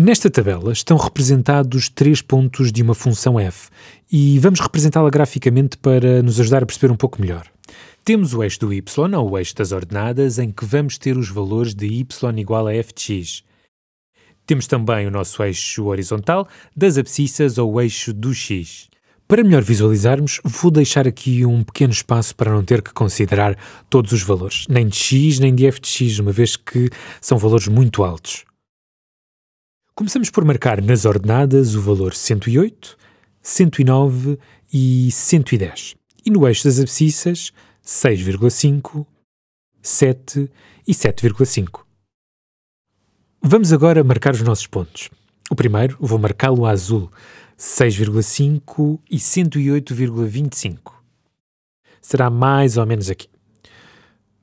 Nesta tabela estão representados três pontos de uma função f e vamos representá-la graficamente para nos ajudar a perceber um pouco melhor. Temos o eixo do y, ou o eixo das ordenadas, em que vamos ter os valores de y igual a f de x. Temos também o nosso eixo horizontal das abscissas ou o eixo do x. Para melhor visualizarmos, vou deixar aqui um pequeno espaço para não ter que considerar todos os valores, nem de x nem de f de x, uma vez que são valores muito altos. Começamos por marcar nas ordenadas o valor 108, 109 e 110, e no eixo das abscissas 6,5, 7 e 7,5. Vamos agora marcar os nossos pontos. O primeiro vou marcá-lo a azul, 6,5 e 108,25. Será mais ou menos aqui.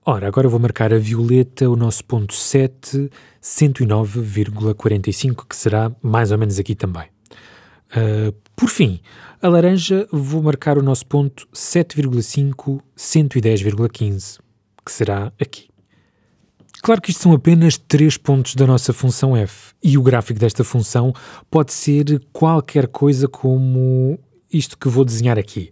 Ora, agora vou marcar a violeta, o nosso ponto 7, 109,45, que será mais ou menos aqui também. Uh, por fim, a laranja vou marcar o nosso ponto 7,5, 110,15, que será aqui. Claro que isto são apenas três pontos da nossa função f, e o gráfico desta função pode ser qualquer coisa como isto que vou desenhar aqui.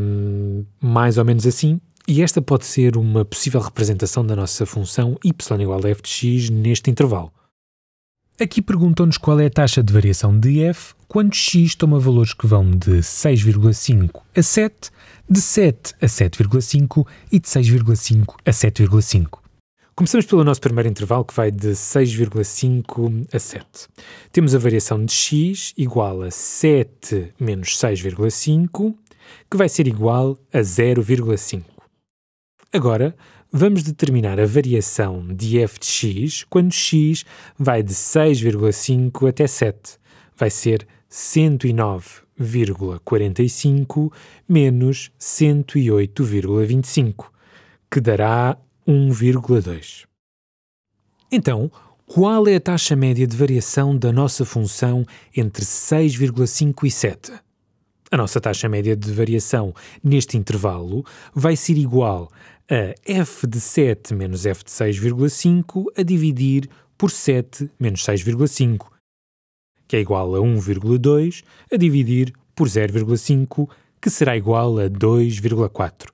Um, ah, mais ou menos assim, e esta pode ser uma possível representação da nossa função y igual a f de x neste intervalo. Aqui perguntam-nos qual é a taxa de variação de f quando x toma valores que vão de 6,5 a 7, de 7 a 7,5 e de 6,5 a 7,5. Começamos pelo nosso primeiro intervalo, que vai de 6,5 a 7. Temos a variação de x igual a 7 menos 6,5, que vai ser igual a 0,5. Agora, vamos determinar a variação de f de x quando x vai de 6,5 até 7. Vai ser 109,45 menos 108,25, que dará 1,2. Então, qual é a taxa média de variação da nossa função entre 6,5 e 7? A nossa taxa média de variação neste intervalo vai ser igual a f de 7 menos f de 6,5 a dividir por 7 menos 6,5, que é igual a 1,2 a dividir por 0,5, que será igual a 2,4.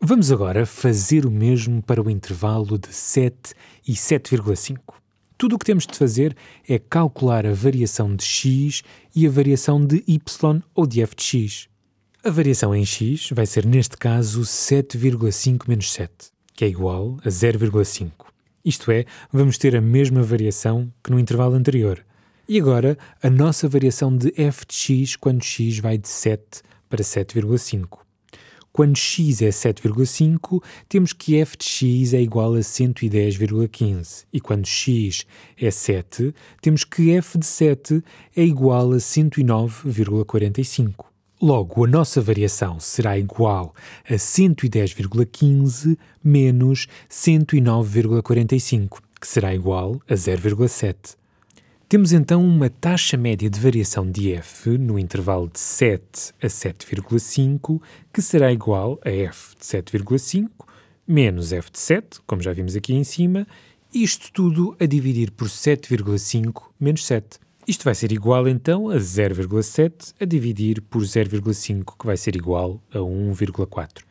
Vamos agora fazer o mesmo para o intervalo de 7 e 7,5. Tudo o que temos de fazer é calcular a variação de x e a variação de y ou de f de x. A variação em x vai ser, neste caso, 7,5 menos 7, que é igual a 0,5. Isto é, vamos ter a mesma variação que no intervalo anterior. E agora, a nossa variação de f de x quando x vai de 7 para 7,5. Quando x é 7,5, temos que f de x é igual a 110,15. E quando x é 7, temos que f de 7 é igual a 109,45. Logo, a nossa variação será igual a 110,15 menos 109,45, que será igual a 0,7. Temos então uma taxa média de variação de f no intervalo de 7 a 7,5, que será igual a f de 7,5 menos f de 7, como já vimos aqui em cima, isto tudo a dividir por 7,5 menos 7. Isto vai ser igual então a 0,7 a dividir por 0,5, que vai ser igual a 1,4.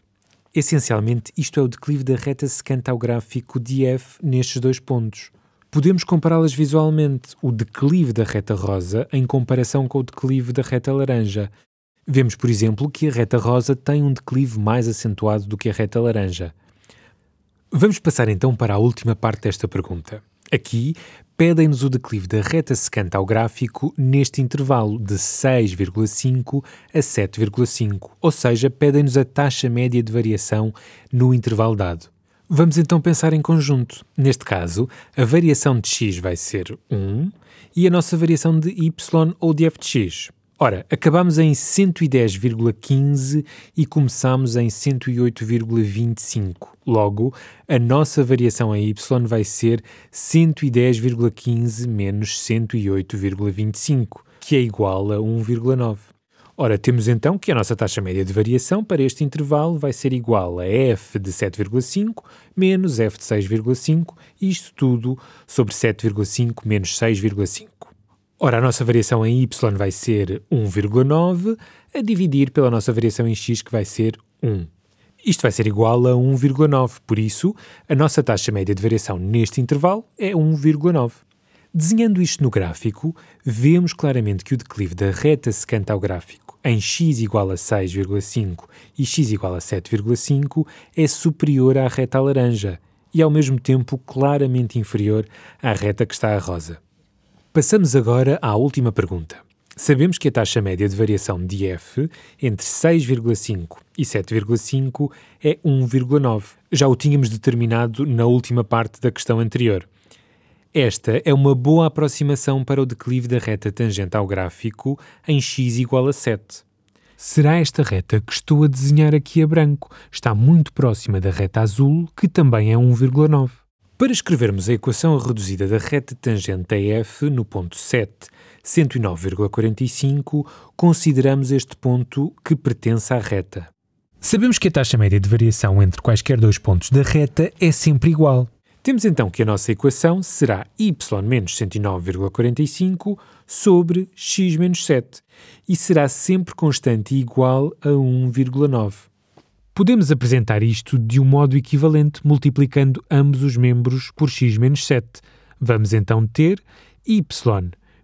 Essencialmente, isto é o declive da reta secante ao gráfico de f nestes dois pontos. Podemos compará-las visualmente, o declive da reta rosa em comparação com o declive da reta laranja. Vemos, por exemplo, que a reta rosa tem um declive mais acentuado do que a reta laranja. Vamos passar então para a última parte desta pergunta. Aqui, pedem-nos o declive da reta secante ao gráfico neste intervalo de 6,5 a 7,5, ou seja, pedem-nos a taxa média de variação no intervalo dado. Vamos então pensar em conjunto. Neste caso, a variação de x vai ser 1 e a nossa variação de y ou de f de x Ora, acabamos em 110,15 e começamos em 108,25. Logo, a nossa variação em y vai ser 110,15 menos 108,25, que é igual a 1,9. Ora, temos então que a nossa taxa média de variação para este intervalo vai ser igual a f de 7,5 menos f de 6,5, isto tudo sobre 7,5 menos 6,5. Ora, a nossa variação em y vai ser 1,9 a dividir pela nossa variação em x, que vai ser 1. Isto vai ser igual a 1,9, por isso, a nossa taxa média de variação neste intervalo é 1,9. Desenhando isto no gráfico, vemos claramente que o declive da reta secante ao gráfico em x igual a 6,5 e x igual a 7,5 é superior à reta laranja e, ao mesmo tempo, claramente inferior à reta que está a rosa. Passamos agora à última pergunta. Sabemos que a taxa média de variação de F entre 6,5 e 7,5 é 1,9. Já o tínhamos determinado na última parte da questão anterior. Esta é uma boa aproximação para o declive da reta tangente ao gráfico em x igual a 7. Será esta reta que estou a desenhar aqui a branco? Está muito próxima da reta azul, que também é 1,9. Para escrevermos a equação reduzida da reta tangente a f no ponto 7, 109,45, consideramos este ponto que pertence à reta. Sabemos que a taxa média de variação entre quaisquer dois pontos da reta é sempre igual. Temos então que a nossa equação será y menos 109,45 sobre x menos 7 e será sempre constante e igual a 1,9. Podemos apresentar isto de um modo equivalente, multiplicando ambos os membros por x menos 7. Vamos então ter y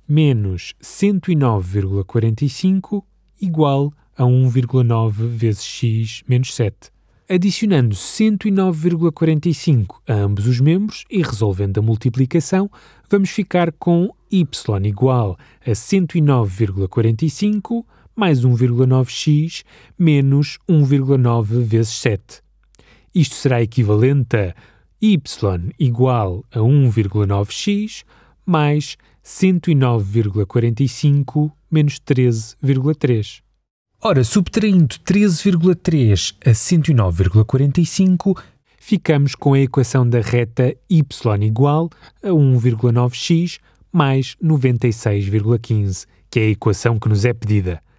menos 109,45 igual a 1,9 vezes x menos 7. Adicionando 109,45 a ambos os membros e resolvendo a multiplicação, vamos ficar com y igual a 109,45 mais 1,9x menos 1,9 vezes 7. Isto será equivalente a y igual a 1,9x mais 109,45 menos 13,3. Ora, subtraindo 13,3 a 109,45, ficamos com a equação da reta y igual a 1,9x mais 96,15, que é a equação que nos é pedida.